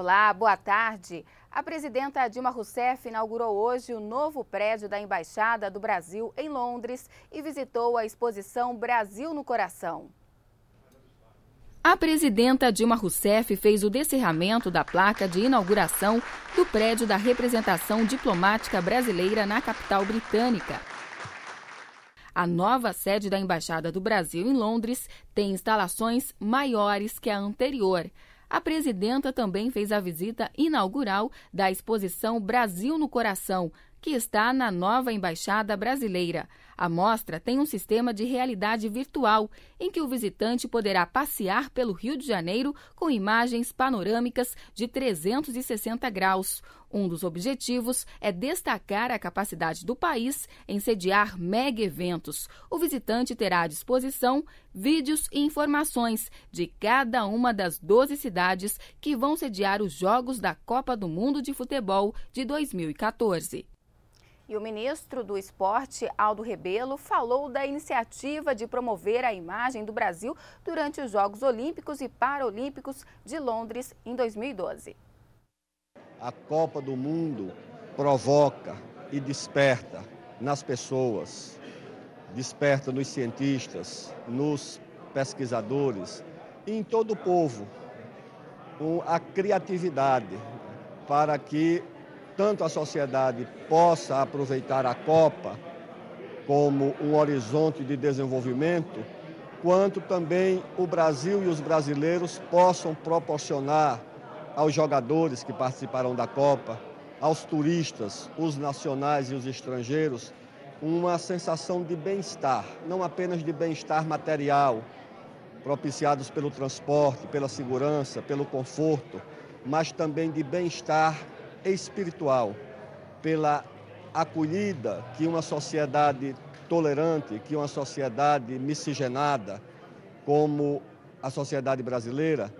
Olá, boa tarde. A presidenta Dilma Rousseff inaugurou hoje o novo prédio da Embaixada do Brasil em Londres e visitou a exposição Brasil no Coração. A presidenta Dilma Rousseff fez o descerramento da placa de inauguração do prédio da representação diplomática brasileira na capital britânica. A nova sede da Embaixada do Brasil em Londres tem instalações maiores que a anterior. A presidenta também fez a visita inaugural da exposição Brasil no Coração, que está na nova Embaixada Brasileira. A mostra tem um sistema de realidade virtual, em que o visitante poderá passear pelo Rio de Janeiro com imagens panorâmicas de 360 graus. Um dos objetivos é destacar a capacidade do país em sediar mega eventos. O visitante terá à disposição vídeos e informações de cada uma das 12 cidades que vão sediar os Jogos da Copa do Mundo de Futebol de 2014. E o ministro do Esporte, Aldo Rebelo, falou da iniciativa de promover a imagem do Brasil durante os Jogos Olímpicos e Paralímpicos de Londres em 2012. A Copa do Mundo provoca e desperta nas pessoas, desperta nos cientistas, nos pesquisadores e em todo o povo a criatividade para que tanto a sociedade possa aproveitar a Copa como um horizonte de desenvolvimento, quanto também o Brasil e os brasileiros possam proporcionar aos jogadores que participarão da Copa, aos turistas, os nacionais e os estrangeiros, uma sensação de bem-estar, não apenas de bem-estar material, propiciados pelo transporte, pela segurança, pelo conforto, mas também de bem-estar espiritual, pela acolhida que uma sociedade tolerante, que uma sociedade miscigenada, como a sociedade brasileira,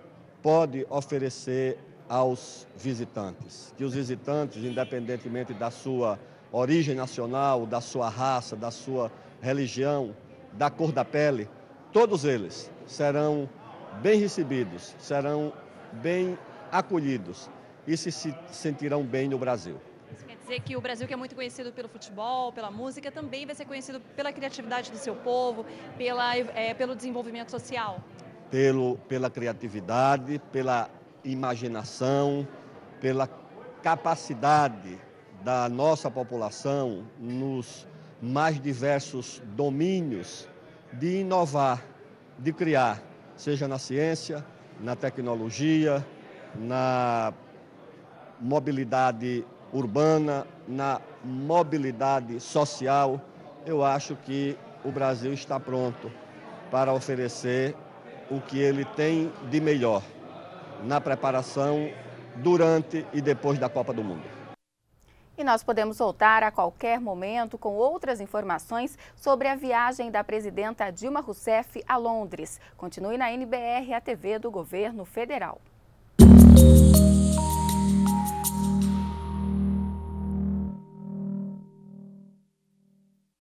pode oferecer aos visitantes. Que os visitantes, independentemente da sua origem nacional, da sua raça, da sua religião, da cor da pele, todos eles serão bem recebidos, serão bem acolhidos e se sentirão bem no Brasil. Isso quer dizer que o Brasil, que é muito conhecido pelo futebol, pela música, também vai ser conhecido pela criatividade do seu povo, pela, é, pelo desenvolvimento social? Pelo, pela criatividade, pela imaginação, pela capacidade da nossa população nos mais diversos domínios de inovar, de criar, seja na ciência, na tecnologia, na mobilidade urbana, na mobilidade social, eu acho que o Brasil está pronto para oferecer o que ele tem de melhor na preparação durante e depois da Copa do Mundo. E nós podemos voltar a qualquer momento com outras informações sobre a viagem da presidenta Dilma Rousseff a Londres. Continue na NBR, a TV do Governo Federal.